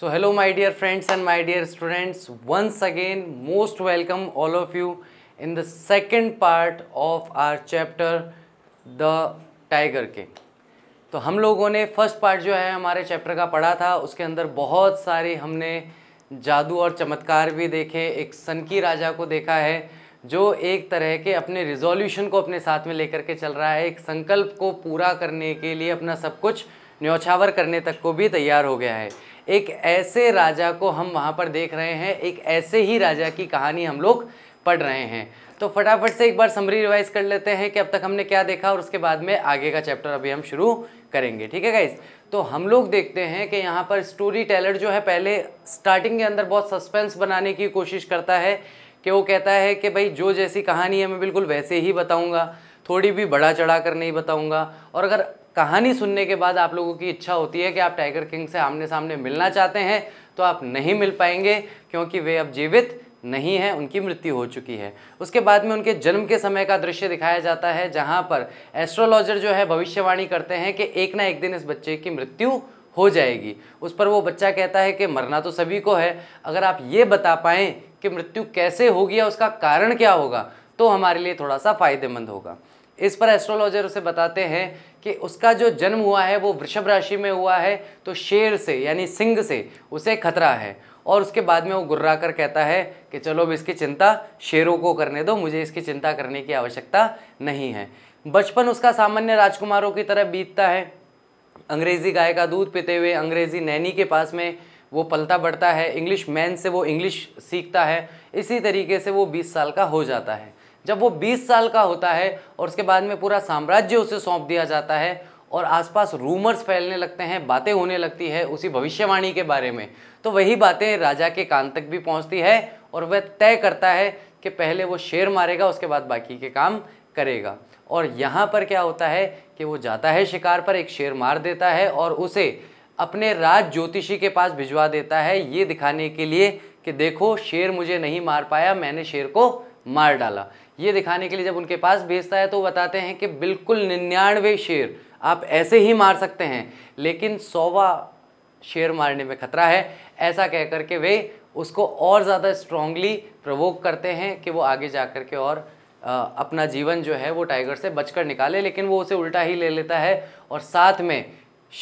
so hello my dear friends and my dear students once again most welcome all of you in the second part of our chapter the tiger के तो हम लोगों ने first part जो है हमारे chapter का पढ़ा था उसके अंदर बहुत सारे हमने जादू और चमत्कार भी देखे एक सनकी राजा को देखा है जो एक तरह के अपने रिजोल्यूशन को अपने साथ में लेकर के चल रहा है एक संकल्प को पूरा करने के लिए अपना सब कुछ न्यौछावर करने तक को भी तैयार हो गया है एक ऐसे राजा को हम वहाँ पर देख रहे हैं एक ऐसे ही राजा की कहानी हम लोग पढ़ रहे हैं तो फटाफट से एक बार समरी रिवाइज कर लेते हैं कि अब तक हमने क्या देखा और उसके बाद में आगे का चैप्टर अभी हम शुरू करेंगे ठीक है गाइज तो हम लोग देखते हैं कि यहाँ पर स्टोरी टेलर जो है पहले स्टार्टिंग के अंदर बहुत सस्पेंस बनाने की कोशिश करता है कि वो कहता है कि भाई जो जैसी कहानी है मैं बिल्कुल वैसे ही बताऊँगा थोड़ी भी बढ़ा चढ़ा कर नहीं बताऊँगा और अगर कहानी सुनने के बाद आप लोगों की इच्छा होती है कि आप टाइगर किंग से आमने सामने मिलना चाहते हैं तो आप नहीं मिल पाएंगे क्योंकि वे अब जीवित नहीं है उनकी मृत्यु हो चुकी है उसके बाद में उनके जन्म के समय का दृश्य दिखाया जाता है जहाँ पर एस्ट्रोलॉजर जो है भविष्यवाणी करते हैं कि एक ना एक दिन इस बच्चे की मृत्यु हो जाएगी उस पर वो बच्चा कहता है कि मरना तो सभी को है अगर आप ये बता पाएँ कि मृत्यु कैसे होगी या उसका कारण क्या होगा तो हमारे लिए थोड़ा सा फ़ायदेमंद होगा इस पर एस्ट्रोलॉजर उसे बताते हैं कि उसका जो जन्म हुआ है वो वृषभ राशि में हुआ है तो शेर से यानी सिंह से उसे खतरा है और उसके बाद में वो गुर्रा कर कहता है कि चलो अब इसकी चिंता शेरों को करने दो मुझे इसकी चिंता करने की आवश्यकता नहीं है बचपन उसका सामान्य राजकुमारों की तरह बीतता है अंग्रेज़ी गाय का दूध पीते हुए अंग्रेज़ी नैनी के पास में वो पलता बढ़ता है इंग्लिश मैन से वो इंग्लिश सीखता है इसी तरीके से वो 20 साल का हो जाता है जब वो 20 साल का होता है और उसके बाद में पूरा साम्राज्य उसे सौंप दिया जाता है और आसपास रूमर्स फैलने लगते हैं बातें होने लगती है उसी भविष्यवाणी के बारे में तो वही बातें राजा के कान तक भी पहुंचती है और वह तय करता है कि पहले वो शेर मारेगा उसके बाद बाकी के काम करेगा और यहाँ पर क्या होता है कि वो जाता है शिकार पर एक शेर मार देता है और उसे अपने राज ज्योतिषी के पास भिजवा देता है ये दिखाने के लिए कि देखो शेर मुझे नहीं मार पाया मैंने शेर को मार डाला ये दिखाने के लिए जब उनके पास भेजता है तो बताते हैं कि बिल्कुल निन्यानवे शेर आप ऐसे ही मार सकते हैं लेकिन सौवा शेर मारने में खतरा है ऐसा कह कर के वे उसको और ज़्यादा स्ट्रांगली प्रवोक करते हैं कि वो आगे जा कर के और आ, अपना जीवन जो है वो टाइगर से बचकर निकाले लेकिन वो उसे उल्टा ही ले लेता है और साथ में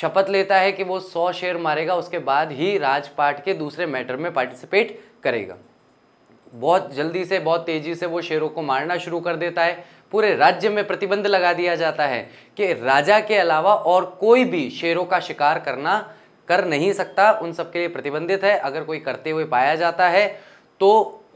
शपथ लेता है कि वो सौ शेर मारेगा उसके बाद ही राजपाट के दूसरे मैटर में पार्टिसिपेट करेगा बहुत जल्दी से बहुत तेज़ी से वो शेरों को मारना शुरू कर देता है पूरे राज्य में प्रतिबंध लगा दिया जाता है कि राजा के अलावा और कोई भी शेरों का शिकार करना कर नहीं सकता उन सब के लिए प्रतिबंधित है अगर कोई करते हुए पाया जाता है तो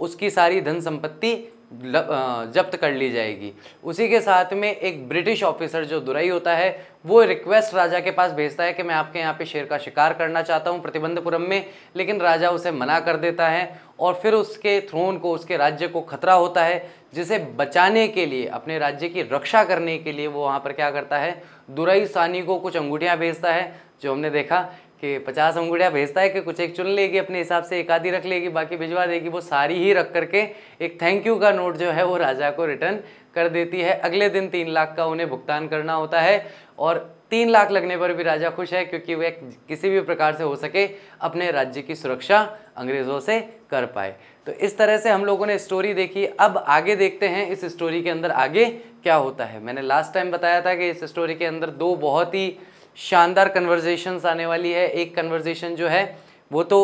उसकी सारी धन संपत्ति जब्त कर ली जाएगी उसी के साथ में एक ब्रिटिश ऑफिसर जो दुराई होता है वो रिक्वेस्ट राजा के पास भेजता है कि मैं आपके यहाँ पे शेर का शिकार करना चाहता हूँ प्रतिबंधपुरम में लेकिन राजा उसे मना कर देता है और फिर उसके थ्रोन को उसके राज्य को खतरा होता है जिसे बचाने के लिए अपने राज्य की रक्षा करने के लिए वो वहाँ पर क्या करता है दुराई सानी को कुछ अंगूठियाँ भेजता है जो हमने देखा कि पचास अंगूठिया भेजता है कि कुछ एक चुन लेगी अपने हिसाब से एक आधी रख लेगी बाकी भिजवा देगी वो सारी ही रख करके एक थैंक यू का नोट जो है वो राजा को रिटर्न कर देती है अगले दिन तीन लाख का उन्हें भुगतान करना होता है और तीन लाख लगने पर भी राजा खुश है क्योंकि वह किसी भी प्रकार से हो सके अपने राज्य की सुरक्षा अंग्रेज़ों से कर पाए तो इस तरह से हम लोगों ने स्टोरी देखी अब आगे देखते हैं इस स्टोरी के अंदर आगे क्या होता है मैंने लास्ट टाइम बताया था कि इस स्टोरी के अंदर दो बहुत ही शानदार कन्वर्जेशन्स आने वाली है एक कन्वर्जेशन जो है वो तो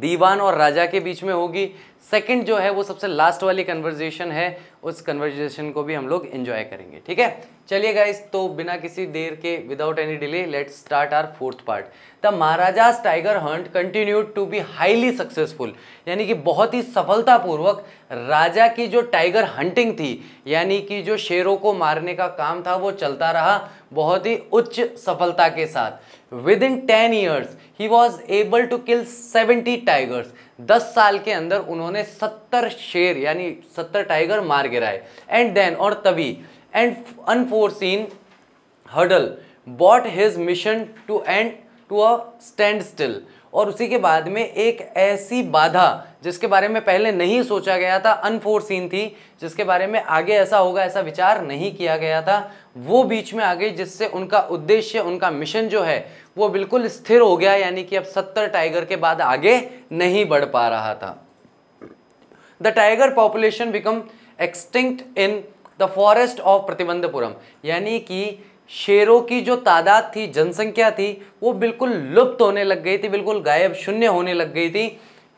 दीवान और राजा के बीच में होगी सेकंड जो है वो सबसे लास्ट वाली कन्वर्जेशन है उस कन्वर्जेशन को भी हम लोग एंजॉय करेंगे ठीक है चलिए गाइस तो बिना किसी देर के without any delay let start our fourth part the Maharaja's tiger hunt continued to be highly successful यानी कि बहुत ही सफलतापूर्वक राजा की जो टाइगर हंटिंग थी यानी कि जो शेरों को मारने का काम था वो चलता रहा बहुत ही उच्च सफलता के साथ within ten years he was able to kill seventy tigers दस साल के अंदर उन्होंने सत्तर शेर यानी सत्तर टाइगर मार गिराए एंड देन और तभी and unforeseen hurdle brought his mission to and to a standstill और उसी के बाद में एक ऐसी बाधा जिसके बारे में पहले नहीं सोचा गया था अनफोर्सिन थी जिसके बारे में आगे ऐसा होगा ऐसा विचार नहीं किया गया था वो बीच में आ गई जिससे उनका उद्देश्य उनका मिशन जो है वो बिल्कुल स्थिर हो गया यानी कि अब सत्तर टाइगर के बाद आगे नहीं बढ़ पा रहा था the tiger population become extinct in the forest of Pratibandhapuram यानी कि शेरों की जो तादाद थी जनसंख्या थी वो बिल्कुल लुप्त होने लग गई थी बिल्कुल गायब शून्य होने लग गई थी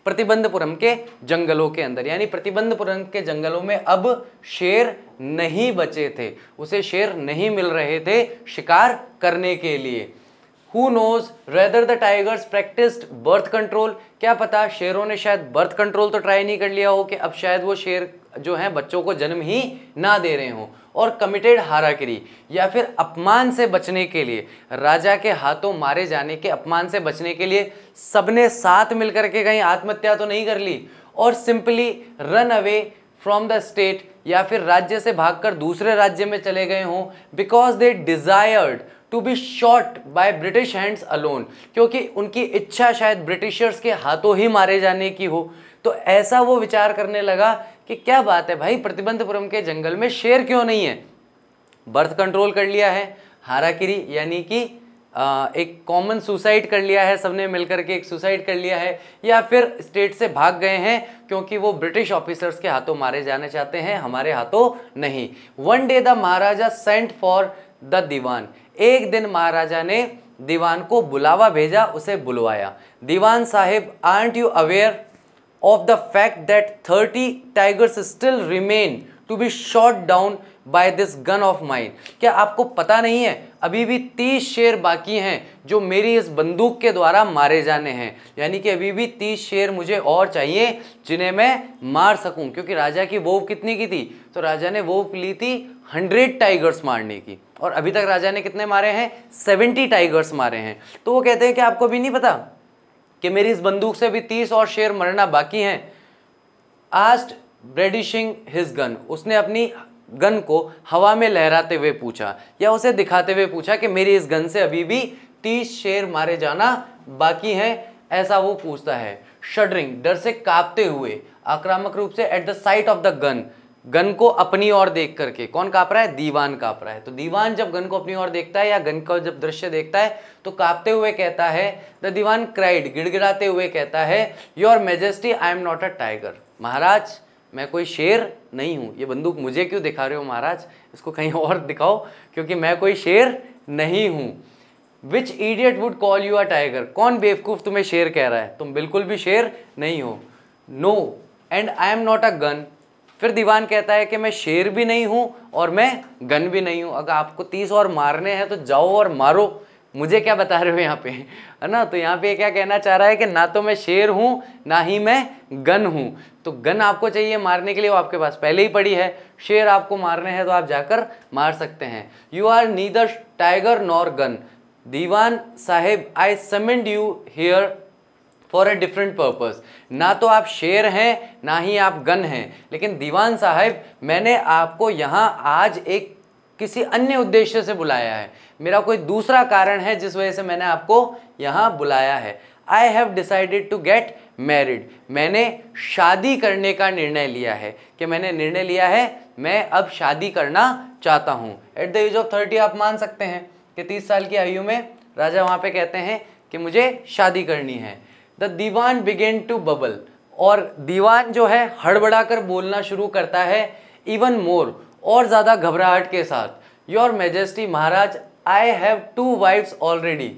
प्रतिबंधपुरम के जंगलों के अंदर यानी प्रतिबंधपुरम के जंगलों में अब शेर नहीं बचे थे उसे शेर नहीं मिल रहे थे शिकार करने के लिए who knows rather the tigers practised birth control क्या पता शेरों ने शायद बर्थ कंट्रोल तो ट्राई नहीं कर लिया हो कि अब शायद वो शेर जो है बच्चों को जन्म ही ना दे रहे हों और कमिटेड हाराकिरी या फिर अपमान से बचने के लिए राजा के हाथों मारे जाने के अपमान से बचने के लिए सबने साथ मिलकर के कहीं आत्महत्या तो नहीं कर ली और simply run away from the state या फिर राज्य से भागकर दूसरे राज्य में चले गए हों because they desired to be shot by British hands alone क्योंकि उनकी इच्छा शायद ब्रिटिशर्स के हाथों ही मारे जाने की हो तो ऐसा वो विचार करने लगा कि क्या बात है भाई प्रतिबंधपुरम के जंगल में शेर क्यों नहीं है बर्थ कंट्रोल कर लिया है हाराकिरी यानी कि एक कॉमन सुसाइड कर लिया है सबने मिलकर के एक सुसाइड कर लिया है या फिर स्टेट से भाग गए हैं क्योंकि वो ब्रिटिश ऑफिसर्स के हाथों मारे जाने चाहते हैं हमारे हाथों नहीं one day the Maharaja sent for the Dewan एक दिन महाराजा ने दीवान को बुलावा भेजा उसे बुलवाया दीवान साहेब are you aware of the fact that thirty tigers still remain to be shot down by this gun of mine क्या आपको पता नहीं है अभी भी तीस शेर बाकी हैं जो मेरी इस बंदूक के द्वारा मारे जाने हैं यानी कि अभी भी तीस शेर मुझे और चाहिए जिन्हें मैं मार सकूं क्योंकि राजा की वोव कितनी की थी तो राजा ने वोव ली थी हंड्रेड टाइगर्स मारने की और अभी तक राजा ने कितने मारे हैं सेवेंटी टाइगर्स मारे हैं तो वो कहते हैं कि आपको भी नहीं पता कि मेरी इस बंदूक से भी तीस और शेर मरना बाकी हैं आस्ट ब्रेडिशिंग हिज गन उसने अपनी गन को हवा में लहराते हुए पूछा या उसे दिखाते हुए पूछा कि मेरी इस गन से अभी भी तीस शेर मारे जाना बाकी हैं ऐसा वो पूछता है शडरिंग डर से कांपते हुए आक्रामक रूप से at the sight of the gun gun को अपनी ओर देख करके कौन काँप रहा है दीवान काँप रहा है तो दीवान जब गन को अपनी ओर देखता है या गन का जब दृश्य देखता है तो कांपते हुए कहता है द दीवान क्राइड गिड़गिड़ाते हुए कहता है your majesty I am not a tiger महाराज मैं कोई शेर नहीं हूँ ये बंदूक मुझे क्यों दिखा रहे हो महाराज इसको कहीं और दिखाओ क्योंकि मैं कोई शेर नहीं हूँ which idiot would call you a tiger कौन बेवकूफ़ तुम्हें शेर कह रहा है तुम बिल्कुल भी शेर नहीं हो no and I am not a gun फिर दीवान कहता है कि मैं शेर भी नहीं हूँ और मैं गन भी नहीं हूँ अगर आपको तीस और मारने हैं तो जाओ और मारो मुझे क्या बता रहे हो यहाँ पे है ना तो यहाँ पे क्या कहना चाह रहा है कि ना तो मैं शेर हूँ ना ही मैं गन हूँ तो गन आपको चाहिए मारने के लिए वो आपके पास पहले ही पड़ी है शेर आपको मारने हैं तो आप जाकर मार सकते हैं you are neither tiger nor gun Dewan saheb I summoned you here for a different purpose ना तो आप शेर हैं ना ही आप गन हैं लेकिन दीवान साहब मैंने आपको यहाँ आज एक किसी अन्य उद्देश्य से बुलाया है मेरा कोई दूसरा कारण है जिस वजह से मैंने आपको यहाँ बुलाया है I have decided to get married मैंने शादी करने का निर्णय लिया है कि मैंने निर्णय लिया है मैं अब शादी करना चाहता हूँ at the age of thirty आप मान सकते हैं कि तीस साल की आयु में राजा वहाँ पे कहते हैं कि मुझे शादी करनी है the Dewan began to babble और दीवान जो है हड़बड़ा कर बोलना शुरू करता है इवन मोर और ज़्यादा घबराहट के साथ your majesty Maharaj I have two wives already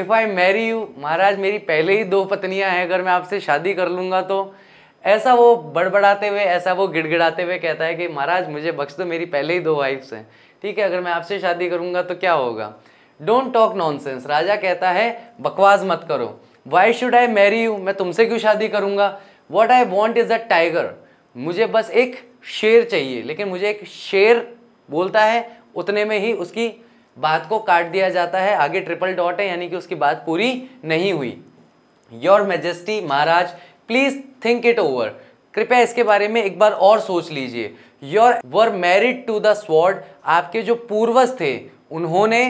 if I marry you Maharaj मेरी पहले ही दो पत्नियां हैं अगर मैं आपसे शादी कर लूँगा तो ऐसा वो बड़बड़ाते हुए ऐसा वो गिड़गिड़ाते हुए कहता है कि महाराज मुझे बख्श दो मेरी पहले ही दो वाइफ्स हैं ठीक है अगर मैं आपसे शादी करूँगा तो क्या होगा डोंट टॉक नॉन राजा कहता है बकवास मत करो why should I marry you मैं तुमसे क्यों शादी करूंगा what I want is a tiger मुझे बस एक शेर चाहिए लेकिन मुझे एक शेर बोलता है उतने में ही उसकी बात को काट दिया जाता है आगे ट्रिपल डॉट है यानी कि उसकी बात पूरी नहीं हुई your majesty Maharaj please think it over कृपया इसके बारे में एक बार और सोच लीजिए your were married to the sword आपके जो पूर्वज थे उन्होंने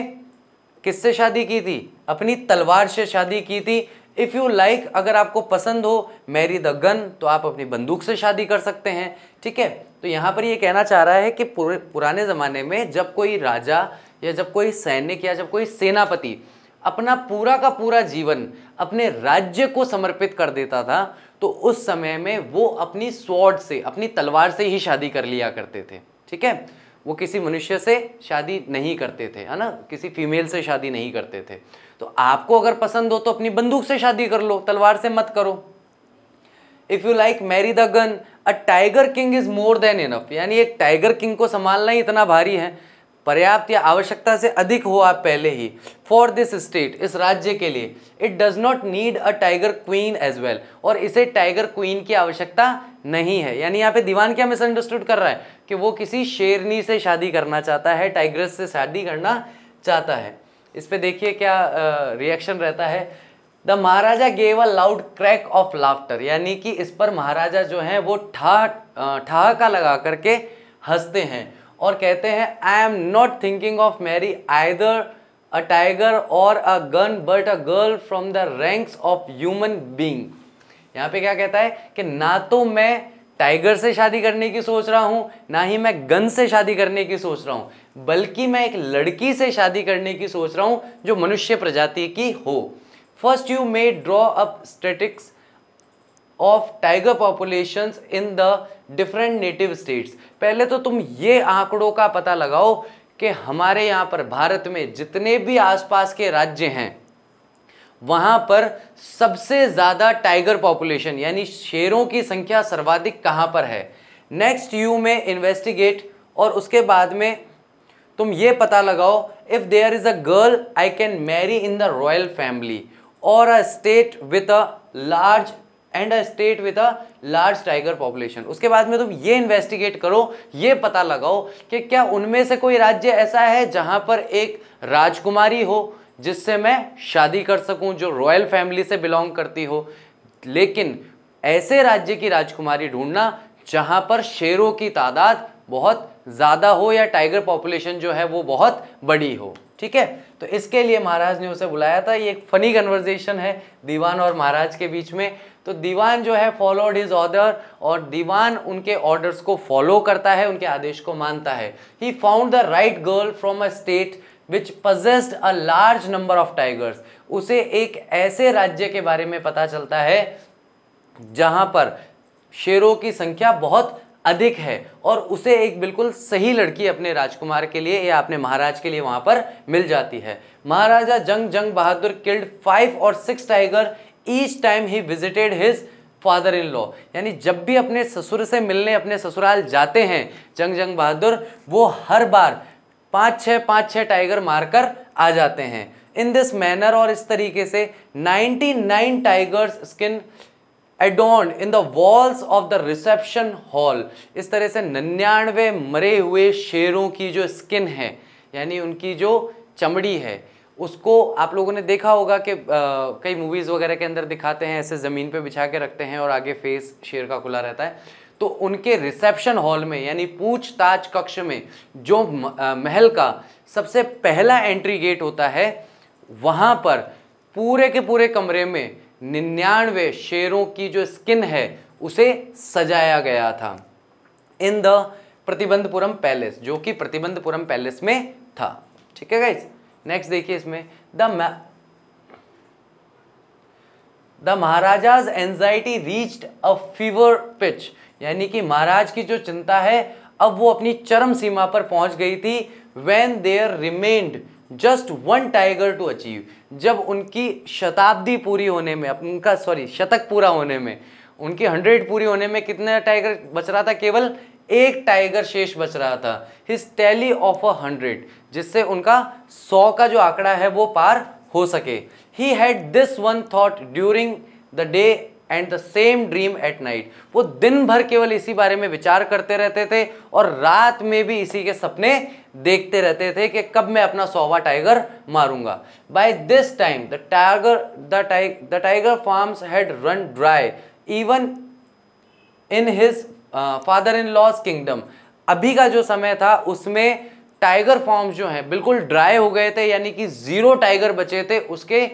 किससे शादी की थी अपनी तलवार से शादी की थी इफ़ यू लाइक अगर आपको पसंद हो मैरी द गन तो आप अपनी बंदूक से शादी कर सकते हैं ठीक है तो यहाँ पर ये कहना चाह रहा है कि पुर, पुराने ज़माने में जब कोई राजा या जब कोई सैनिक या जब कोई सेनापति अपना पूरा का पूरा जीवन अपने राज्य को समर्पित कर देता था तो उस समय में वो अपनी स्वॉर्ड से अपनी तलवार से ही शादी कर लिया करते थे ठीक है वो किसी मनुष्य से शादी नहीं करते थे है ना किसी फीमेल से शादी नहीं करते थे तो आपको अगर पसंद हो तो अपनी बंदूक से शादी कर लो तलवार से मत करो if you like marry the gun a tiger king is more than enough यानी एक टाइगर किंग को संभालना ही इतना भारी है पर्याप्त या आवश्यकता से अधिक हो आप पहले ही फॉर दिस स्टेट इस राज्य के लिए it does not need a tiger queen as well और इसे टाइगर क्वीन की आवश्यकता नहीं है यानी यहाँ पे दीवान क्या मिसअंडरस्टूड कर रहा है कि वो किसी शेरनी से शादी करना चाहता है टाइग्रेस से शादी करना चाहता है इस पर देखिए क्या रिएक्शन रहता है the Maharaja gave a loud crack of laughter यानी कि इस पर महाराजा जो है वो ठा ठहाका लगा करके हंसते हैं और कहते हैं I am not thinking of marry either a tiger or a gun but a girl from the ranks of human being यहाँ पे क्या कहता है कि ना तो मैं टाइगर से शादी करने की सोच रहा हूँ ना ही मैं गन से शादी करने की सोच रहा हूँ बल्कि मैं एक लड़की से शादी करने की सोच रहा हूँ जो मनुष्य प्रजाति की हो first you may draw up statistics of tiger population in the different native states पहले तो तुम ये आंकड़ों का पता लगाओ कि हमारे यहाँ पर भारत में जितने भी आसपास के राज्य हैं वहाँ पर सबसे ज़्यादा टाइगर पॉपुलेशन यानी शेरों की संख्या सर्वाधिक कहाँ पर है नेक्स्ट यू में इन्वेस्टिगेट और उसके बाद में तुम ये पता लगाओ if there is a girl I can marry in the royal family और a state with a large and a state with a large tiger population उसके बाद में तुम ये इन्वेस्टिगेट करो ये पता लगाओ कि क्या उनमें से कोई राज्य ऐसा है जहाँ पर एक राजकुमारी हो जिससे मैं शादी कर सकूं जो रॉयल फैमिली से बिलोंग करती हो लेकिन ऐसे राज्य की राजकुमारी ढूंढना जहाँ पर शेरों की तादाद बहुत ज़्यादा हो या टाइगर पॉपुलेशन जो है वो बहुत बड़ी हो ठीक है तो इसके लिए महाराज ने उसे बुलाया था ये एक फ़नी कन्वर्जेशन है दीवान और महाराज के बीच में तो दीवान जो है फॉलोड हिज ऑर्डर और दीवान उनके ऑर्डर्स को फॉलो करता है उनके आदेश को मानता है he found the right girl from a state which possessed a large number of tigers उसे एक ऐसे राज्य के बारे में पता चलता है जहाँ पर शेरों की संख्या बहुत अधिक है और उसे एक बिल्कुल सही लड़की अपने राजकुमार के लिए या अपने महाराज के लिए वहाँ पर मिल जाती है Maharaja Jung Jung Bahadur killed five or six tiger each time he visited his father in law यानी जब भी अपने ससुर से मिलने अपने ससुराल जाते हैं जंग जंग बहादुर वो हर बार पाँच छः पाँच छः टाइगर मारकर आ जाते हैं इन दिस मैनर और इस तरीके से 99 tigers skin adorned in the walls of the reception hall इस तरह से नन्यानवे मरे हुए शेरों की जो स्किन है यानी उनकी जो चमड़ी है उसको आप लोगों ने देखा होगा कि कई मूवीज़ वगैरह के अंदर दिखाते हैं ऐसे ज़मीन पे बिछा के रखते हैं और आगे फेस शेर का खुला रहता है तो उनके रिसेप्शन हॉल में यानी पूछताछ कक्ष में जो महल का सबसे पहला एंट्री गेट होता है वहाँ पर पूरे के पूरे कमरे में निन्यानवे शेरों की जो स्किन है उसे सजाया गया था इन द प्रतिबंधपुरम पैलेस जो कि प्रतिबंधपुरम पैलेस में था ठीक है नेक्स्ट देखिए इसमें the the Maharaja's anxiety reached a fever pitch यानी कि महाराज की जो चिंता है अब वो अपनी चरम सीमा पर पहुंच गई थी when there remained just one tiger to achieve जब उनकी शताब्दी पूरी होने में उनका सॉरी शतक पूरा होने में उनकी हंड्रेड पूरी होने में कितना टाइगर बच रहा था केवल एक टाइगर शेष बच रहा था his tally of a hundred जिससे उनका सौ का जो आंकड़ा है वो पार हो सके he had this one thought during the day and the same dream at night वो दिन भर केवल इसी बारे में विचार करते रहते थे और रात में भी इसी के सपने देखते रहते थे कि कब मैं अपना सोवा टाइगर मारूंगा by this time the tiger the the tiger farms had run dry even in his father in law's kingdom अभी का जो समय था उसमें टाइगर फॉर्म्स जो हैं बिल्कुल ड्राई हो गए थे यानी कि ज़ीरो टाइगर बचे थे उसके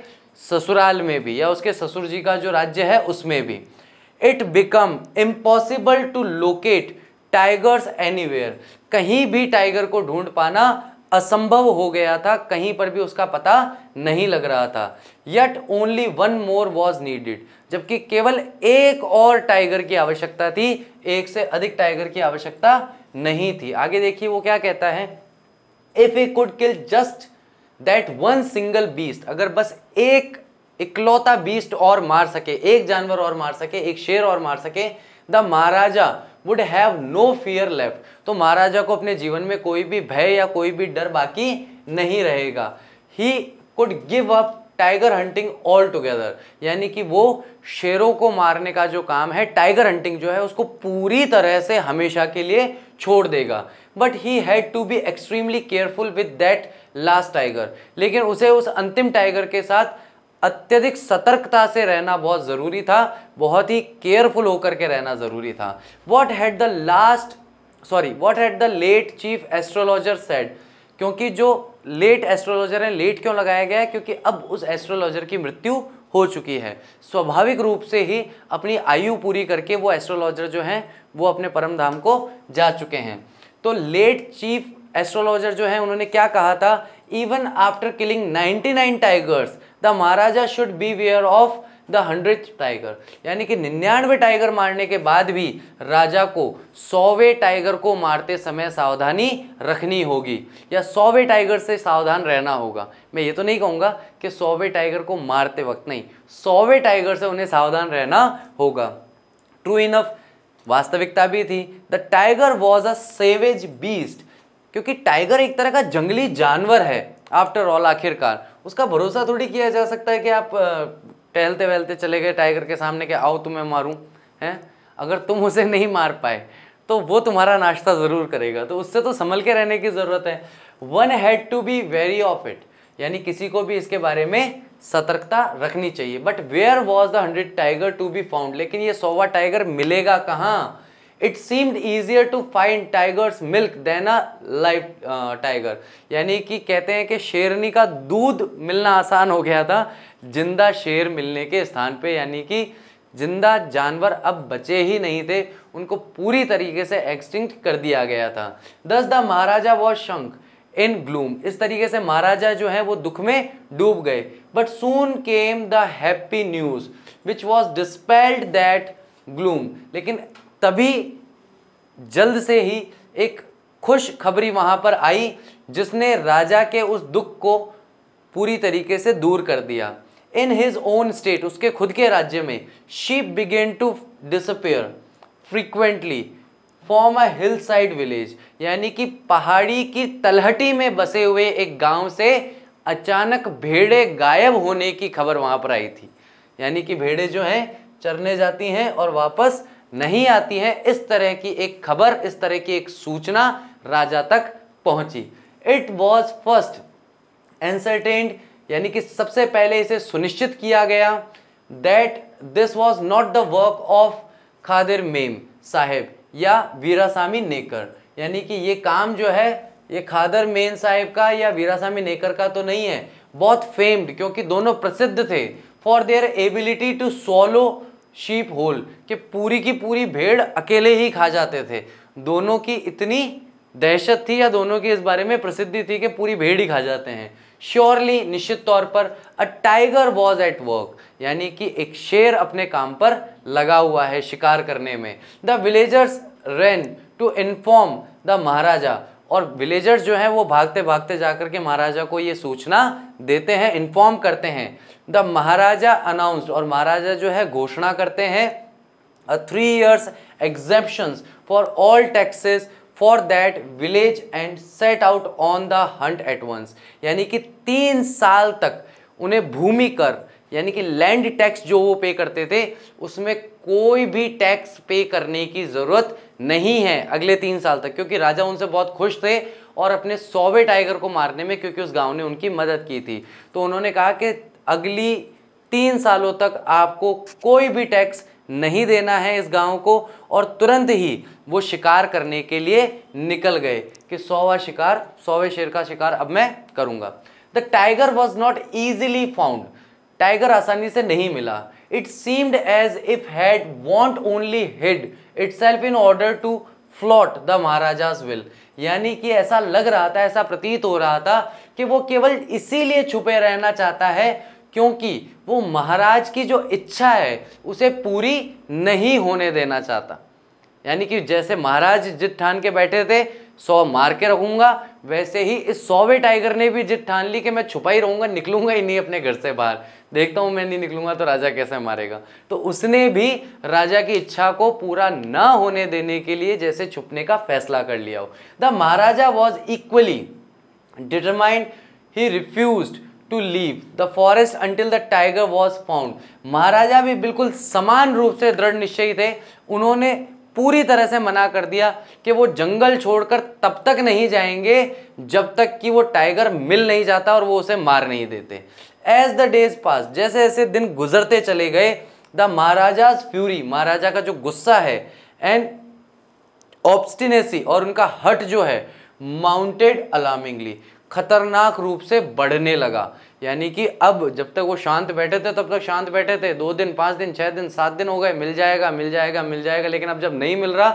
ससुराल में भी या उसके ससुर जी का जो राज्य है उसमें भी it become impossible to locate tigers anywhere कहीं भी टाइगर को ढूंढ पाना असंभव हो गया था कहीं पर भी उसका पता नहीं लग रहा था yet only one more was needed जबकि केवल एक और टाइगर की आवश्यकता थी एक से अधिक टाइगर की आवश्यकता नहीं थी आगे देखिए वो क्या कहता है if he could kill just that one single beast अगर बस एक इकलौता बीस्ट और मार सके एक जानवर और मार सके एक शेर और मार सके the Maharaja would have no fear left तो महाराजा को अपने जीवन में कोई भी भय या कोई भी डर बाकी नहीं रहेगा he could give up tiger hunting altogether यानी कि वो शेरों को मारने का जो काम है टाइगर हंटिंग जो है उसको पूरी तरह से हमेशा के लिए छोड़ देगा but he had to be extremely careful with that last tiger लेकिन उसे उस अंतिम टाइगर के साथ अत्यधिक सतर्कता से रहना बहुत ज़रूरी था बहुत ही केयरफुल होकर के रहना ज़रूरी था what had the last sorry what had the late chief astrologer said क्योंकि जो लेट एस्ट्रोलॉजर है लेट क्यों लगाया गया है क्योंकि अब उस एस्ट्रोलॉजर की मृत्यु हो चुकी है स्वाभाविक रूप से ही अपनी आयु पूरी करके वो एस्ट्रोलॉजर जो हैं वो अपने परम धाम को जा चुके हैं तो लेट चीफ एस्ट्रोलॉजर जो है उन्होंने क्या कहा था even after killing 99 tigers the Maharaja should beware of the hundred tiger यानी कि निन्यानवे टाइगर मारने के बाद भी राजा को सौवे टाइगर को मारते समय सावधानी रखनी होगी या सौवे टाइगर से सावधान रहना होगा मैं ये तो नहीं कहूँगा कि सौवे टाइगर को मारते वक्त नहीं सौवे टाइगर से उन्हें सावधान रहना होगा ट्रू इनफ वास्तविकता भी थी the tiger was a savage beast क्योंकि टाइगर एक तरह का जंगली जानवर है आफ्टर ऑल आखिरकार उसका भरोसा थोड़ी किया जा सकता है कि आप टहलते वहलते चले गए टाइगर के सामने कि आओ तुम्हें मारूं हैं अगर तुम उसे नहीं मार पाए तो वो तुम्हारा नाश्ता ज़रूर करेगा तो उससे तो संभल के रहने की ज़रूरत है one had to be wary of it यानी किसी को भी इसके बारे में सतर्कता रखनी चाहिए but where was the hundred tiger to be found लेकिन ये सोवा टाइगर मिलेगा कहाँ it seemed easier to find tiger's milk than a live tiger यानी कि कहते हैं कि शेरनी का दूध मिलना आसान हो गया था जिंदा शेर मिलने के स्थान पे यानी कि जिंदा जानवर अब बचे ही नहीं थे उनको पूरी तरीके से एक्सटिंक्ट कर दिया गया था दस द महाराजा वॉज शंख इन ग्लूम इस तरीके से महाराजा जो है वो दुख में डूब गए but soon came the happy news which was dispelled that gloom लेकिन तभी जल्द से ही एक खुश खबरी वहाँ पर आई जिसने राजा के उस दुख को पूरी तरीके से दूर कर दिया इन हिज ओन स्टेट उसके खुद के राज्य में sheep began to disappear frequently from a hillside village यानी कि पहाड़ी की तलहटी में बसे हुए एक गांव से अचानक भेड़े गायब होने की खबर वहाँ पर आई थी यानी कि भेड़े जो हैं चरने जाती हैं और वापस नहीं आती हैं इस तरह की एक खबर इस तरह की एक सूचना राजा तक पहुंची इट वॉज फर्स्ट एनसर्टेंड यानी कि सबसे पहले इसे सुनिश्चित किया गया that this was not the work of Khader Mian Sahib या वीरासामी नेकर यानी कि ये काम जो है ये खादर मेन साहिब का या वीरासामी नेकर का तो नहीं है बहुत फेम्ड क्योंकि दोनों प्रसिद्ध थे for their ability to swallow sheep whole कि पूरी की पूरी भेड़ अकेले ही खा जाते थे दोनों की इतनी दहशत थी या दोनों की इस बारे में प्रसिद्धि थी कि पूरी भेड़ ही खा जाते हैं श्योरली निश्चित तौर पर a tiger was at work यानी कि एक शेर अपने काम पर लगा हुआ है शिकार करने में the villagers ran to inform the Maharaja और विलेजर्स जो हैं वो भागते भागते जाकर के महाराजा को ये सूचना देते हैं इन्फॉर्म करते हैं द महाराजा अनाउंस्ड और महाराजा जो है घोषणा करते हैं three years exemptions for all taxes for that village and set out on the hunt at once यानी कि तीन साल तक उन्हें भूमि कर यानी कि लैंड टैक्स जो वो पे करते थे उसमें कोई भी टैक्स पे करने की ज़रूरत नहीं है अगले तीन साल तक क्योंकि राजा उनसे बहुत खुश थे और अपने सौवे टाइगर को मारने में क्योंकि उस गांव ने उनकी मदद की थी तो उन्होंने कहा कि अगली तीन सालों तक आपको कोई भी टैक्स नहीं देना है इस गांव को और तुरंत ही वो शिकार करने के लिए निकल गए कि सौवा शिकार सौवे शेर का शिकार अब मैं करूँगा the tiger was not easily found tiger आसानी से नहीं मिला it seemed as if had wantonly hid itself in order to flout the Maharaja's will यानी कि ऐसा लग रहा था ऐसा प्रतीत हो रहा था कि वो केवल इसीलिए छुपे रहना चाहता है क्योंकि वो महाराज की जो इच्छा है उसे पूरी नहीं होने देना चाहता यानी कि जैसे महाराज जिद ठान के बैठे थे सौ मार के रखूंगा वैसे ही इस सौवे टाइगर ने भी जिद ठान ली कि मैं छुपा ही रहूंगा निकलूंगा ही नहीं अपने घर से बाहर देखता हूँ मैं नहीं निकलूंगा तो राजा कैसे मारेगा तो उसने भी राजा की इच्छा को पूरा ना होने देने के लिए जैसे छुपने का फैसला कर लिया हो the Maharaja was equally determined he refuse to leave the forest until the tiger was found Maharaja भी बिल्कुल समान रूप से दृढ़ निश्चय थे उन्होंने पूरी तरह से मना कर दिया कि वो जंगल छोड़कर तब तक नहीं जाएंगे जब तक कि वो टाइगर मिल नहीं जाता और वो उसे मार नहीं देते एज द डेज पास जैसे ऐसे दिन गुजरते चले गए द महाराजाज फ्यूरी महाराजा का जो गुस्सा है एंड ऑब्स्टिनेसी और उनका हट जो है माउंटेड अलार्मिंगली खतरनाक रूप से बढ़ने लगा यानी कि अब जब तक वो शांत बैठे थे तब तक शांत बैठे थे दो दिन पाँच दिन छः दिन सात दिन हो गए मिल जाएगा मिल जाएगा मिल जाएगा लेकिन अब जब नहीं मिल रहा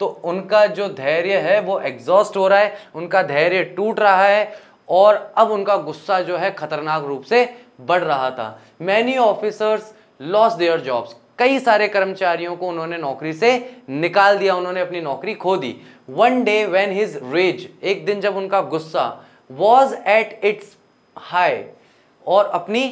तो उनका जो धैर्य है वो एग्जॉस्ट हो रहा है उनका धैर्य टूट रहा है और अब उनका गुस्सा जो है खतरनाक रूप से बढ़ रहा था many officers lost their jobs कई सारे कर्मचारियों को उन्होंने नौकरी से निकाल दिया उन्होंने अपनी नौकरी खो दी one day when his rage एक दिन जब उनका गुस्सा वॉज एट इट्स हाई और अपनी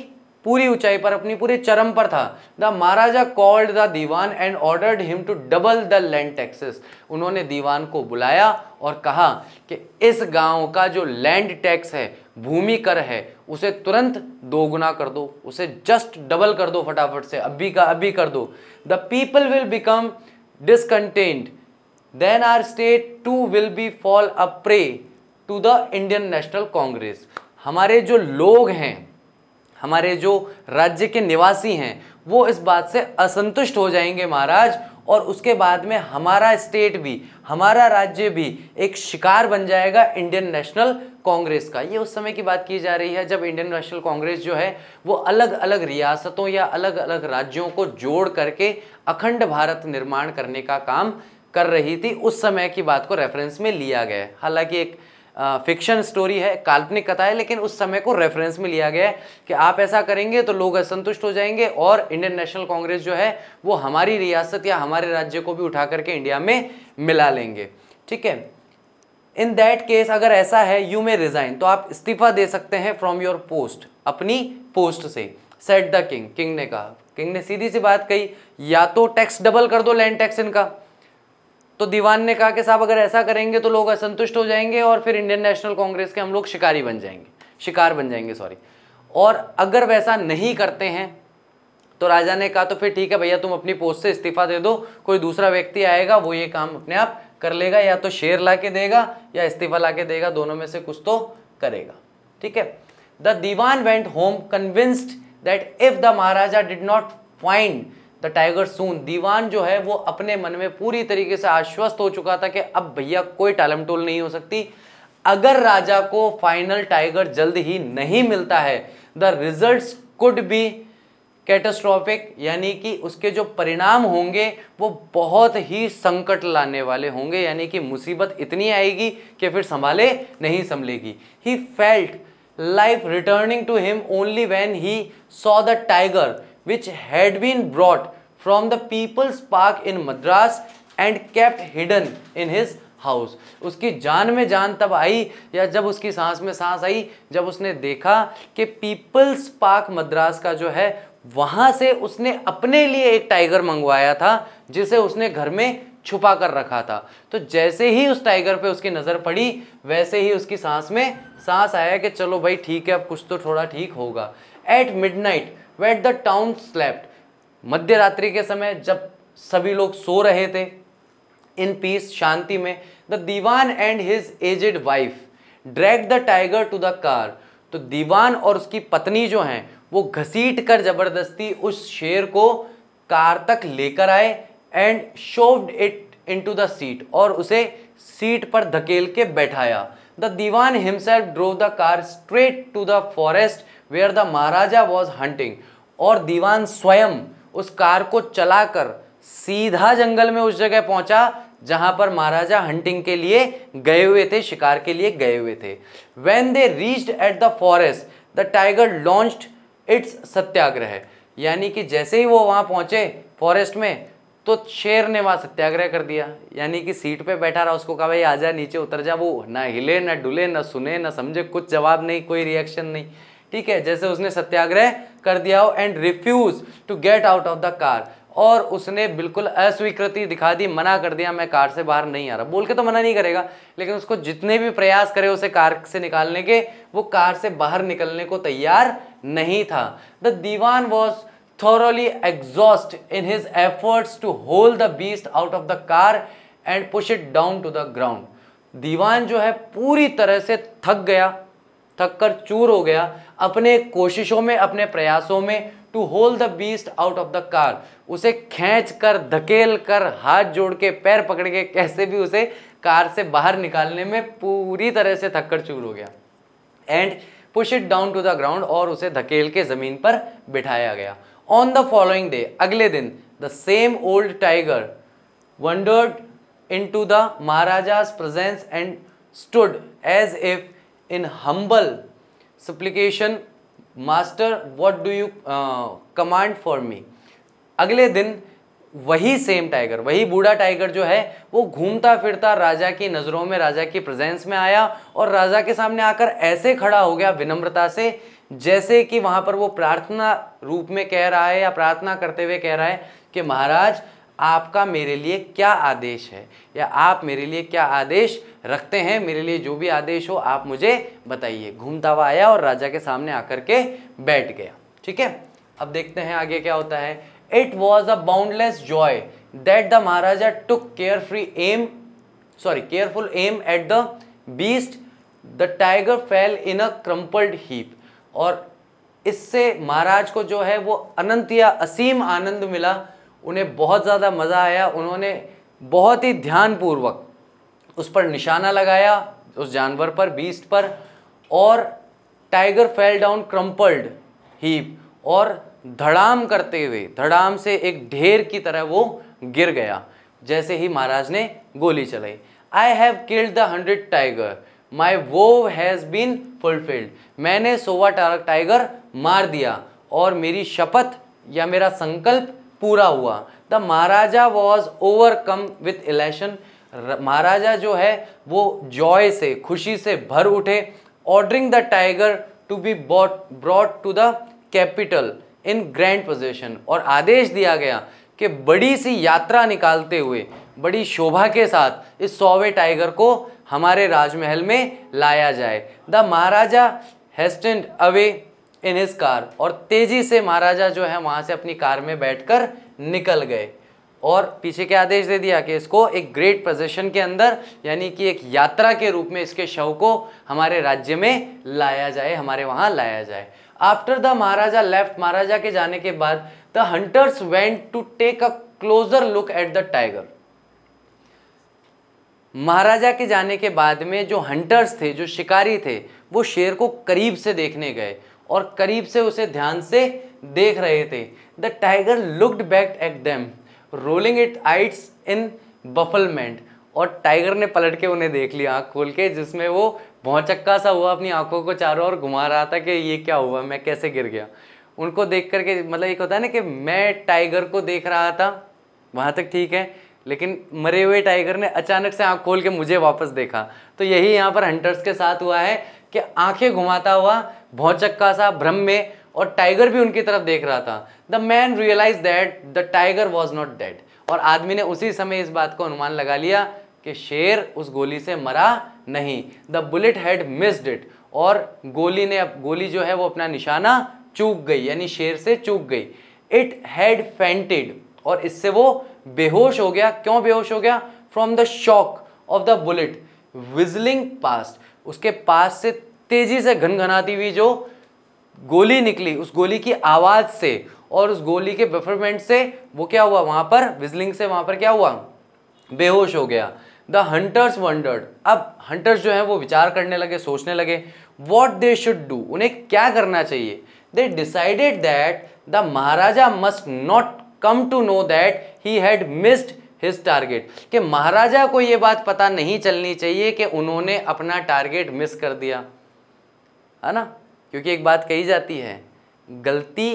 पूरी ऊंचाई पर अपनी पूरे चरम पर था the Maharaja called the Dewan and ordered him to double the land taxes उन्होंने दीवान को बुलाया और कहा कि इस गांव का जो लैंड टैक्स है भूमि कर है उसे तुरंत दोगुना कर दो उसे जस्ट डबल कर दो फटाफट से अभी का अभी कर दो the people will become discontent then our state too will be fall a prey to the Indian National Congress हमारे जो लोग हैं हमारे जो राज्य के निवासी हैं वो इस बात से असंतुष्ट हो जाएंगे महाराज और उसके बाद में हमारा स्टेट भी हमारा राज्य भी एक शिकार बन जाएगा इंडियन नेशनल कांग्रेस का ये उस समय की बात की जा रही है जब इंडियन नेशनल कांग्रेस जो है वो अलग अलग रियासतों या अलग अलग राज्यों को जोड़ करके अखंड भारत निर्माण करने का काम कर रही थी उस समय की बात को रेफरेंस में लिया गया हालांकि एक फिक्शन स्टोरी है काल्पनिक कथा है लेकिन उस समय को रेफरेंस में लिया गया है कि आप ऐसा करेंगे तो लोग असंतुष्ट हो जाएंगे और इंडियन नेशनल कांग्रेस जो है वो हमारी रियासत या हमारे राज्य को भी उठा करके इंडिया में मिला लेंगे ठीक है इन दैट केस अगर ऐसा है यू मे रिजाइन तो आप इस्तीफा दे सकते हैं फ्रॉम योर पोस्ट अपनी पोस्ट से सेट द किंग किंग ने कहा किंग ने सीधी सी बात कही या तो टैक्स डबल कर दो लैंड टैक्स इनका तो दीवान ने कहा कि साहब अगर ऐसा करेंगे तो लोग असंतुष्ट हो जाएंगे और फिर इंडियन नेशनल कांग्रेस के हम लोग शिकारी बन जाएंगे शिकार बन जाएंगे सॉरी और अगर वैसा नहीं करते हैं तो राजा ने कहा तो फिर ठीक है भैया तुम अपनी पोस्ट से इस्तीफा दे दो कोई दूसरा व्यक्ति आएगा वो ये काम अपने आप कर लेगा या तो शेयर ला के देगा या इस्तीफा ला के देगा दोनों में से कुछ तो करेगा ठीक है the Dewan went home convinced that if the Maharaja did not find tiger soon Dewan जो है वो अपने मन में पूरी तरीके से आश्वस्त हो चुका था कि अब भैया कोई टालम टोल नहीं हो सकती अगर राजा को फाइनल टाइगर जल्द ही नहीं मिलता है the result could be catastrophic यानी कि उसके जो परिणाम होंगे वो बहुत ही संकट लाने वाले होंगे यानी कि मुसीबत इतनी आएगी कि फिर संभाले नहीं संभलेगी he felt life returning to him only when he saw the tiger which had been brought from the People's Park in Madras and kept hidden in his house उसकी जान में जान तब आई या जब उसकी सांस में सांस आई जब उसने देखा कि पीपल्स पार्क मद्रास का जो है वहाँ से उसने अपने लिए एक टाइगर मंगवाया था जिसे उसने घर में छुपा कर रखा था तो जैसे ही उस टाइगर पे उसकी नज़र पड़ी वैसे ही उसकी सांस में सांस आया कि चलो भाई ठीक है अब कुछ तो थोड़ा ठीक होगा at midnight when the town slept मध्य रात्रि के समय जब सभी लोग सो रहे थे इन पीस शांति में the Dewan and his aged wife drag the tiger to the car तो दीवान और उसकी पत्नी जो हैं वो घसीट कर जबरदस्ती उस शेर को कार तक लेकर आए and shoved it into the seat और उसे सीट पर धकेल के बैठाया the Dewan himself drove the car straight to the forest where the Maharaja was hunting और दीवान स्वयं उस कार को चलाकर सीधा जंगल में उस जगह पहुंचा जहां पर महाराजा हंटिंग के लिए गए हुए थे शिकार के लिए गए हुए थे when they reached at the forest the tiger launch its satyagraha यानी कि जैसे ही वो वहां पहुंचे फॉरेस्ट में तो शेर ने वहाँ सत्याग्रह कर दिया यानी कि सीट पे बैठा रहा उसको कहा भाई आजा नीचे उतर जा वो ना हिले ना डुले ना सुने ना समझे कुछ जवाब नहीं कोई रिएक्शन नहीं ठीक है जैसे उसने सत्याग्रह कर दिया हो and refuse to get out of the car और उसने बिल्कुल अस्वीकृति दिखा दी मना कर दिया मैं कार से बाहर नहीं आ रहा बोल के तो मना नहीं करेगा लेकिन उसको जितने भी प्रयास करे उसे कार से निकालने के वो कार से बाहर निकलने को तैयार नहीं था the Dewan was thoroughly exhaust in his efforts to hold the beast out of the car and push it down to the ground Dewan जो है पूरी तरह से थक गया थक कर चूर हो गया अपने कोशिशों में अपने प्रयासों में to hold the beast out of the car उसे खींच कर धकेल कर हाथ जोड़ के पैर पकड़ के कैसे भी उसे कार से बाहर निकालने में पूरी तरह से थककर चूर हो गया and push it down to the ground और उसे धकेल के ज़मीन पर बिठाया गया ऑन द फॉलोइंग डे अगले दिन the same old tiger wandered into the Maharaja's presence and stood as if in humble supplication master what do you command for me अगले दिन वही सेम टाइगर वही बूढ़ा टाइगर जो है वो घूमता फिरता राजा की नज़रों में राजा की प्रेजेंस में आया और राजा के सामने आकर ऐसे खड़ा हो गया विनम्रता से जैसे कि वहाँ पर वो प्रार्थना रूप में कह रहा है या प्रार्थना करते हुए कह रहा है कि महाराज आपका मेरे लिए क्या आदेश है या आप मेरे लिए क्या आदेश रखते हैं मेरे लिए जो भी आदेश हो आप मुझे बताइए घूमता हुआ आया और राजा के सामने आकर के बैठ गया ठीक है अब देखते हैं आगे क्या होता है it was a boundless joy that the Maharaja took care free aim sorry careful aim at the beast the tiger fell in a crumpled heap और इससे महाराज को जो है वो अनंत या असीम आनंद मिला उन्हें बहुत ज़्यादा मज़ा आया उन्होंने बहुत ही ध्यानपूर्वक उस पर निशाना लगाया उस जानवर पर बीस्ट पर और tiger fell down crumpled heap और धड़ाम करते हुए धड़ाम से एक ढेर की तरह वो गिर गया जैसे ही महाराज ने गोली चलाई I have killed the hundred tiger my vow has been fulfilled मैंने सोवा टाइगर मार दिया और मेरी शपथ या मेरा संकल्प पूरा हुआ the Maharaja was overcome with elation महाराजा जो है वो जॉय से खुशी से भर उठे ordering the tiger to be bought brought to the capital in grand position और आदेश दिया गया कि बड़ी सी यात्रा निकालते हुए बड़ी शोभा के साथ इस सौवे टाइगर को हमारे राजमहल में लाया जाए the Maharaja hastened away in his car और तेजी से महाराजा जो है वहां से अपनी कार में बैठकर निकल गए और पीछे के आदेश दे दिया कि इसको एक ग्रेट प्रदर्शन के अंदर यानी कि एक यात्रा के रूप में इसके शव को हमारे राज्य में लाया जाए हमारे वहां लाया जाए आफ्टर द महाराजा लेफ्ट महाराजा के जाने के बाद the hunters went to take a closer look at the tiger महाराजा के जाने के बाद में जो हंटर्स थे जो शिकारी थे वो शेर को करीब से देखने गए और करीब से उसे ध्यान से देख रहे थे the tiger looked back at them rolling it eyes in bafflement और टाइगर ने पलट के उन्हें देख लिया आँख खोल के जिसमें वो भौचक्का सा हुआ अपनी आँखों को चारों ओर घुमा रहा था कि ये क्या हुआ मैं कैसे गिर गया उनको देख करके मतलब एक होता है ना कि मैं टाइगर को देख रहा था वहाँ तक ठीक है लेकिन मरे हुए टाइगर ने अचानक से आँख खोल के मुझे वापस देखा तो यही यहाँ पर हंटर्स के साथ हुआ है कि आंखें घुमाता हुआ भौचक्का सा भ्रम में और टाइगर भी उनकी तरफ देख रहा था the man realize that the tiger was not dead और आदमी ने उसी समय इस बात को अनुमान लगा लिया कि शेर उस गोली से मरा नहीं the bullet had missed it और गोली ने गोली जो है वो अपना निशाना चूक गई यानी शेर से चूक गई इट हैड फेंटेड और इससे वो बेहोश हो गया क्यों बेहोश हो गया from the shock of the bullet whizzing past उसके पास से तेजी से घनघनाती हुई जो गोली निकली उस गोली की आवाज़ से और उस गोली के बेफरमेंट से वो क्या हुआ वहां पर विजलिंग से वहाँ पर क्या हुआ बेहोश हो गया द हंटर्स वंडर्ड अब हंटर्स जो है वो विचार करने लगे सोचने लगे वॉट दे शुड डू उन्हें क्या करना चाहिए they decided that the Maharaja must not come to know that he had missed his target कि महाराजा को ये बात पता नहीं चलनी चाहिए कि उन्होंने अपना टारगेट मिस कर दिया है ना क्योंकि एक बात कही जाती है गलती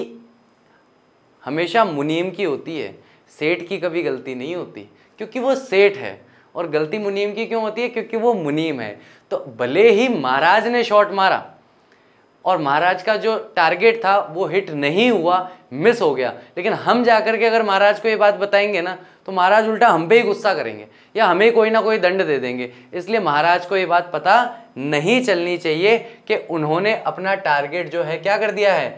हमेशा मुनीम की होती है सेठ की कभी गलती नहीं होती क्योंकि वो सेठ है और गलती मुनीम की क्यों होती है क्योंकि वो मुनीम है तो भले ही महाराज ने शॉट मारा और महाराज का जो टारगेट था वो हिट नहीं हुआ मिस हो गया लेकिन हम जा के अगर महाराज को ये बात बताएंगे ना तो महाराज उल्टा हम पे ही गुस्सा करेंगे या हमें कोई ना कोई दंड दे देंगे इसलिए महाराज को ये बात पता नहीं चलनी चाहिए कि उन्होंने अपना टारगेट जो है क्या कर दिया है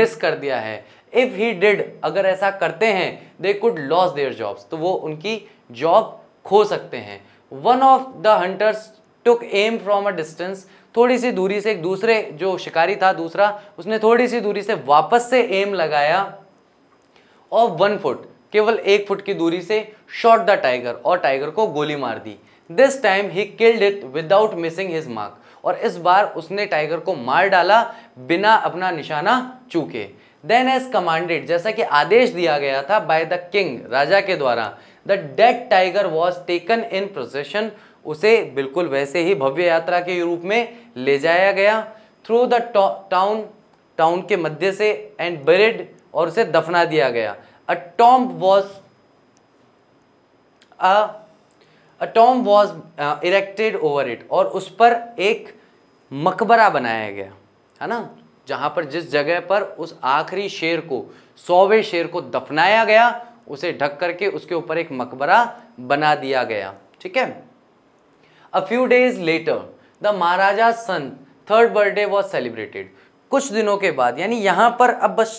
मिस कर दिया है इफ़ ही डिड अगर ऐसा करते हैं they could loss their jobs तो वो उनकी जॉब खो सकते हैं one of the hunters took aim from a distance थोड़ी सी दूरी से एक दूसरे जो शिकारी था दूसरा उसने थोड़ी सी दूरी से वापस से एम लगाया और वन फुट केवल एक फुट की दूरी से शॉट द टाइगर और टाइगर को गोली मार दी this time he killed it without missing his mark और इस बार उसने टाइगर को मार डाला बिना अपना निशाना चूके देन एज कमांडेड जैसा कि आदेश दिया गया था बाय द किंग राजा के द्वारा the dead tiger was taken in procession उसे बिल्कुल वैसे ही भव्य यात्रा के रूप में ले जाया गया थ्रू द टाउन टाउन के मध्य से एंड बरेड और उसे दफना दिया गया a tomb was a tomb was erected over it और उस पर एक मकबरा बनाया गया है ना जहाँ पर जिस जगह पर उस आखिरी शेर को सौवे शेर को दफनाया गया उसे ढक करके उसके ऊपर एक मकबरा बना दिया गया ठीक है a few days later the Maharaja son third birthday was celebrated कुछ दिनों के बाद यानी यहाँ पर अब बस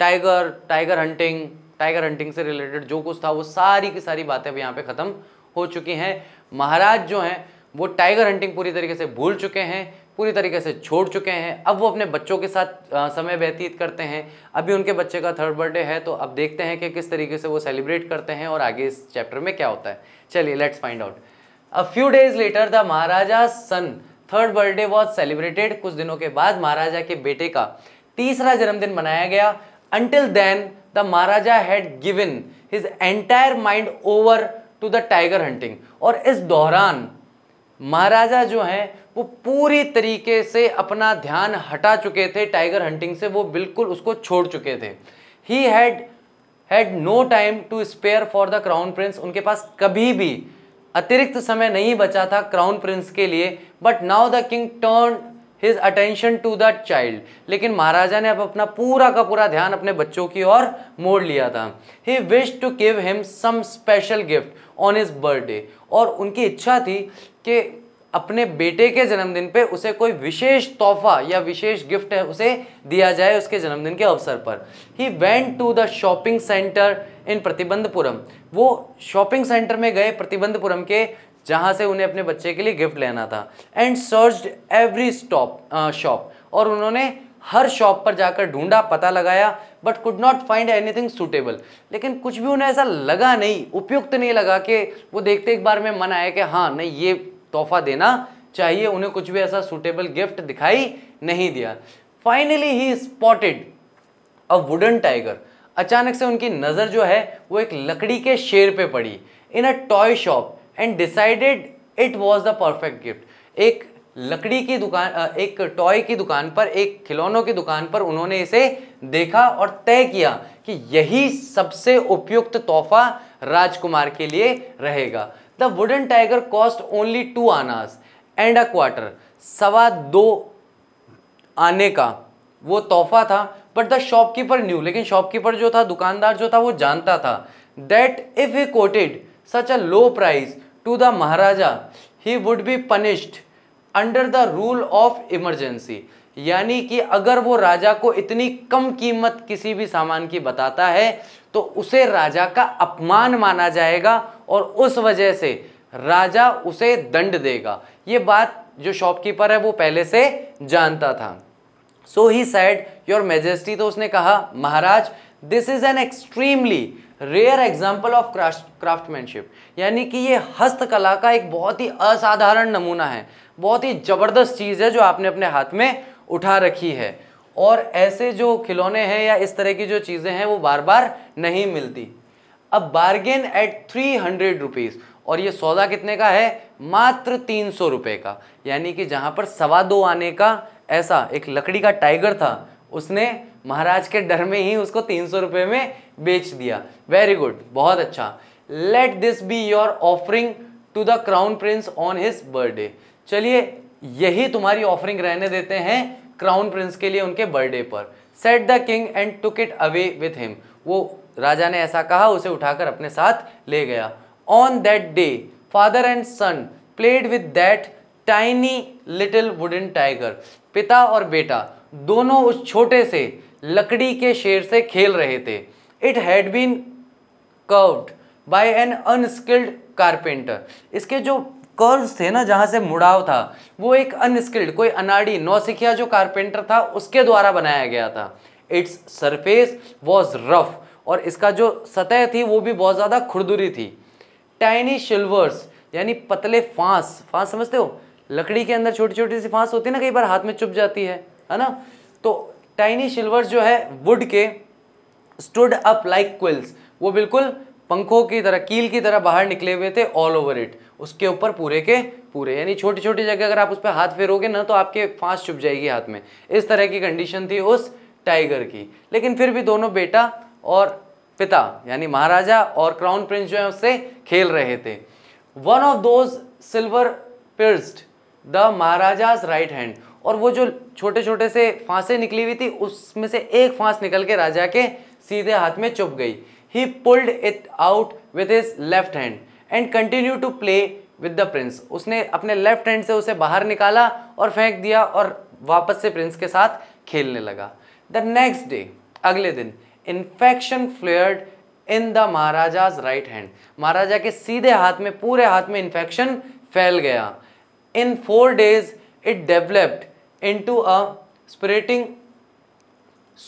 tiger tiger hunting tiger hunting से रिलेटेड जो कुछ था वो सारी की सारी बातें अब यहाँ पे ख़त्म हो चुकी हैं महाराज जो हैं वो टाइगर हंटिंग पूरी तरीके से भूल चुके हैं पूरी तरीके से छोड़ चुके हैं अब वो अपने बच्चों के साथ समय व्यतीत करते हैं अभी उनके बच्चे का थर्ड बर्थडे है तो अब देखते हैं कि किस तरीके से वो सेलिब्रेट करते हैं और आगे इस चैप्टर में क्या होता है चलिए let's find out a few days later the Maharaja son third birthday was celebrated कुछ दिनों के बाद महाराजा के बेटे का तीसरा जन्मदिन मनाया गया until then the Maharaja had given his entire mind over to the tiger hunting और इस दौरान महाराजा जो हैं वो पूरी तरीके से अपना ध्यान हटा चुके थे टाइगर हंटिंग से वो बिल्कुल उसको छोड़ चुके थे he had had no time to spare for the crown prince उनके पास कभी भी अतिरिक्त समय नहीं बचा था क्राउन प्रिंस के लिए but now the king turn his attention to the child लेकिन महाराजा ने अब अपना पूरा का पूरा ध्यान अपने बच्चों की ओर मोड़ लिया था he wish to give him some special gift on his birthday और उनकी इच्छा थी कि अपने बेटे के जन्मदिन पे उसे कोई विशेष तोहफा या विशेष गिफ्ट है उसे दिया जाए उसके जन्मदिन के अवसर पर he went to the shopping centre in Pratibandhapuram वो शॉपिंग सेंटर में गए प्रतिबंधपुरम के जहाँ से उन्हें अपने बच्चे के लिए गिफ्ट लेना था and search every stop shop और उन्होंने हर शॉप पर जाकर ढूंढा पता लगाया but could not find anything suitable लेकिन कुछ भी उन्हें ऐसा लगा नहीं उपयुक्त नहीं लगा कि वो देखते एक बार में मन आया कि हाँ नहीं ये तोहफा देना चाहिए उन्हें कुछ भी ऐसा सूटेबल गिफ्ट दिखाई नहीं दिया finally he spotted a wooden tiger अचानक से उनकी नज़र जो है वो एक लकड़ी के शेर पे पड़ी in a toy shop and decided it was the perfect gift एक लकड़ी की दुकान एक टॉय की दुकान पर एक खिलौनों की दुकान पर उन्होंने इसे देखा और तय किया कि यही सबसे उपयुक्त तोहफा राजकुमार के लिए रहेगा the wooden tiger cost only two annas and a quarter सवा दो आने का वो तोहफा था बट द शॉपकीपर न्यू लेकिन शॉपकीपर जो था दुकानदार जो था वो जानता था that if he quoted such a low price to the Maharaja he would be punished under the rule of emergency यानी कि अगर वो राजा को इतनी कम कीमत किसी भी सामान की बताता है तो उसे राजा का अपमान माना जाएगा और उस वजह से राजा उसे दंड देगा ये बात जो शॉपकीपर है वो पहले से जानता था so he said your majesty तो उसने कहा महाराज this is an extremely rare example of craftsmanship यानी कि ये हस्तकला का एक बहुत ही असाधारण नमूना है बहुत ही ज़बरदस्त चीज़ है जो आपने अपने हाथ में उठा रखी है और ऐसे जो खिलौने हैं या इस तरह की जो चीज़ें हैं वो बार बार नहीं मिलती अब bargain at three hundred rupees और ये सौदा कितने का है मात्र तीन सौ रुपये का यानी कि जहाँ पर सवा दो आने का ऐसा एक लकड़ी का टाइगर था उसने महाराज के डर में ही उसको तीन सौ रुपये में बेच दिया वेरी गुड बहुत अच्छा let this be your offering to the crown prince on his birthday चलिए यही तुम्हारी ऑफरिंग रहने देते हैं क्राउन प्रिंस के लिए उनके बर्थडे पर said the king and took it away with him वो राजा ने ऐसा कहा उसे उठाकर अपने साथ ले गया on that day father and son played with that tiny little wooden tiger पिता और बेटा दोनों उस छोटे से लकड़ी के शेर से खेल रहे थे it had been carved by an unskilled carpenter इसके जो कर्व्स थे ना जहाँ से मुड़ाव था वो एक अनस्किल्ड कोई अनाड़ी नौसिखिया जो कारपेंटर था उसके द्वारा बनाया गया था इट्स सरफेस वॉज रफ और इसका जो सतह थी वो भी बहुत ज़्यादा खुरदुरी थी टाइनी शिल्वर्स यानी पतले फांस फांस समझते हो लकड़ी के अंदर छोटी छोटी सी फांस होती है ना कई बार हाथ में चुप जाती है है ना तो टाइनी सिल्वर्स जो है वुड के स्टूड अप लाइक क्विल्स वो बिल्कुल पंखों की तरह कील की तरह बाहर निकले हुए थे ऑल ओवर इट उसके ऊपर पूरे के पूरे यानी छोटी छोटी जगह अगर आप उस पर हाथ फेरोगे ना तो आपके फांस चुप जाएगी हाथ में इस तरह की कंडीशन थी उस टाइगर की लेकिन फिर भी दोनों बेटा और पिता यानी महाराजा और क्राउन प्रिंस जो है उससे खेल रहे थे one of those silver pierced the Maharaja's right hand और वो जो छोटे छोटे से फांसें निकली हुई थी उसमें से एक फांस निकल के राजा के सीधे हाथ में चुप गई he pulled it out with his left hand and continue to play with the prince उसने अपने लेफ्ट हैंड से उसे बाहर निकाला और फेंक दिया और वापस से प्रिंस के साथ खेलने लगा द नेक्स्ट डे अगले दिन infection flared in the Maharaja's right hand महाराजा के सीधे हाथ में पूरे हाथ में इन्फेक्शन फैल गया in four days it developed into a suppurating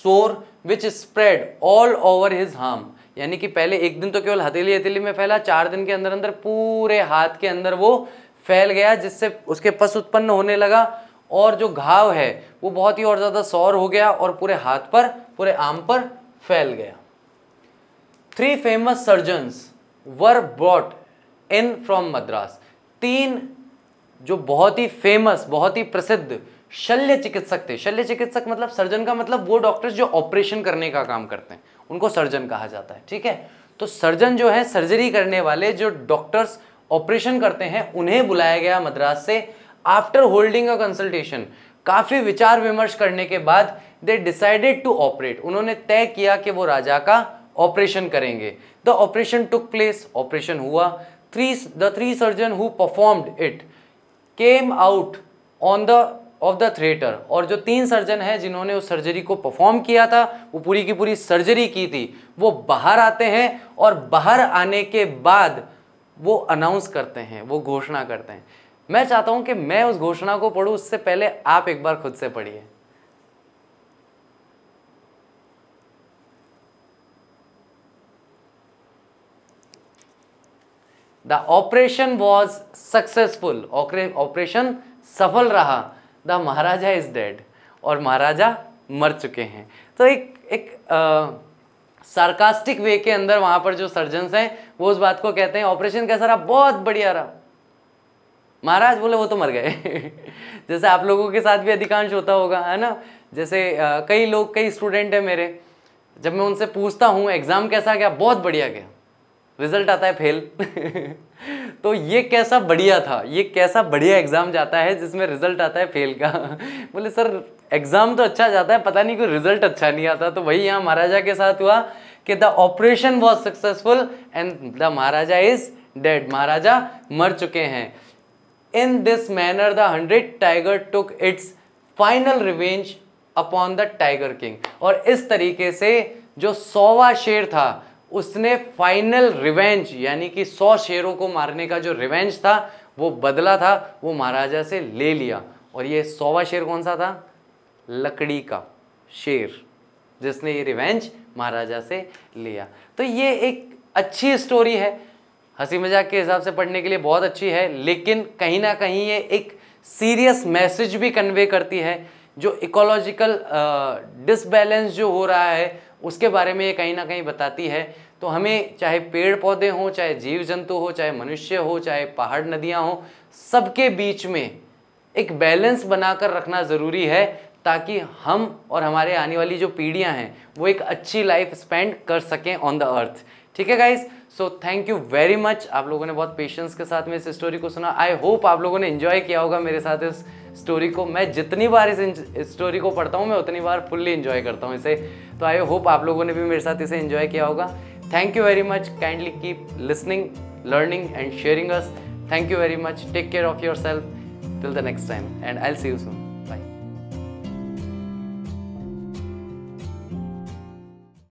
sore which spread all over his arm यानी कि पहले एक दिन तो केवल हथेली हथेली में फैला चार दिन के अंदर अंदर पूरे हाथ के अंदर वो फैल गया जिससे उसके पस उत्पन्न होने लगा और जो घाव है वो बहुत ही और ज़्यादा सौर हो गया और पूरे हाथ पर पूरे आम पर फैल गया three famous surgeons were brought in from Madras तीन जो बहुत ही फेमस बहुत ही प्रसिद्ध शल्य चिकित्सक थे शल्य चिकित्सक मतलब सर्जन का मतलब वो डॉक्टर्स जो ऑपरेशन करने का काम करते हैं उनको सर्जन कहा जाता है ठीक है तो सर्जन जो है सर्जरी करने वाले जो डॉक्टर्स ऑपरेशन करते हैं उन्हें बुलाया गया मद्रास से आफ्टर होल्डिंग अ कंसल्टेशन काफ़ी विचार विमर्श करने के बाद दे डिसाइडेड टू ऑपरेट उन्होंने तय किया कि वो राजा का ऑपरेशन करेंगे the operation took place operation हुआ three the three surgeon who performed it came out on the of the theatre और जो तीन सर्जन हैं जिन्होंने उस सर्जरी को परफॉर्म किया था वो पूरी की पूरी सर्जरी की थी वो बाहर आते हैं और बाहर आने के बाद वो अनाउंस करते हैं वो घोषणा करते हैं मैं चाहता हूँ कि मैं उस घोषणा को पढ़ूँ उससे पहले आप एक बार खुद से पढ़िए the operation was successful operation सफल रहा द महाराजा इज डेड और महाराजा मर चुके हैं तो एक एक सार्कास्टिक वे के अंदर वहां पर जो सर्जन्स हैं वो उस बात को कहते हैं ऑपरेशन कैसा रहा बहुत बढ़िया रहा महाराज बोले वो तो मर गए जैसे आप लोगों के साथ भी अधिकांश होता होगा है ना जैसे आ, कई लोग कई स्टूडेंट हैं मेरे जब मैं उनसे पूछता हूँ एग्ज़ाम कैसा गया बहुत बढ़िया गया रिजल्ट आता है फेल तो ये कैसा बढ़िया था ये कैसा बढ़िया एग्ज़ाम जाता है जिसमें रिजल्ट आता है फेल का बोले सर एग्ज़ाम तो अच्छा जाता है पता नहीं कोई रिजल्ट अच्छा नहीं आता तो वही यहाँ महाराजा के साथ हुआ कि the operation was successful and the Maharaja is dead महाराजा मर चुके हैं in this manner the hundred tiger took its final revenge upon the tiger king और इस तरीके से जो सोवा शेर था उसने फाइनल रिवेंज यानी कि सौ शेरों को मारने का जो रिवेंज था वो बदला था वो महाराजा से ले लिया और ये सौवा शेर कौन सा था लकड़ी का शेर जिसने ये रिवेंज महाराजा से लिया तो ये एक अच्छी स्टोरी है हंसी मजाक के हिसाब से पढ़ने के लिए बहुत अच्छी है लेकिन कहीं ना कहीं ये एक सीरियस मैसेज भी कन्वे करती है जो इकोलॉजिकल डिसबैलेंस जो हो रहा है उसके बारे में ये कहीं ना कहीं बताती है तो हमें चाहे पेड़ पौधे हों चाहे जीव जंतु हो चाहे मनुष्य हो चाहे पहाड़ नदियाँ हों सबके बीच में एक बैलेंस बनाकर रखना ज़रूरी है ताकि हम और हमारे आने वाली जो पीढ़ियाँ हैं वो एक अच्छी लाइफ स्पेंड कर सकें ऑन द अर्थ ठीक है guys so thank you very much आप लोगों ने बहुत पेशेंस के साथ में इस स्टोरी को सुना आई होप आप लोगों ने इन्जॉय किया होगा मेरे साथ इस स्टोरी को मैं जितनी बार इस स्टोरी को पढ़ता हूँ मैं उतनी बार फुल्ली इन्जॉय करता हूँ इसे तो आई होप आप लोगों ने भी मेरे साथ इसे इन्जॉय किया होगा thank you very much kindly keep listening learning and sharing us thank you very much take care of yourself till the next time and I see you soon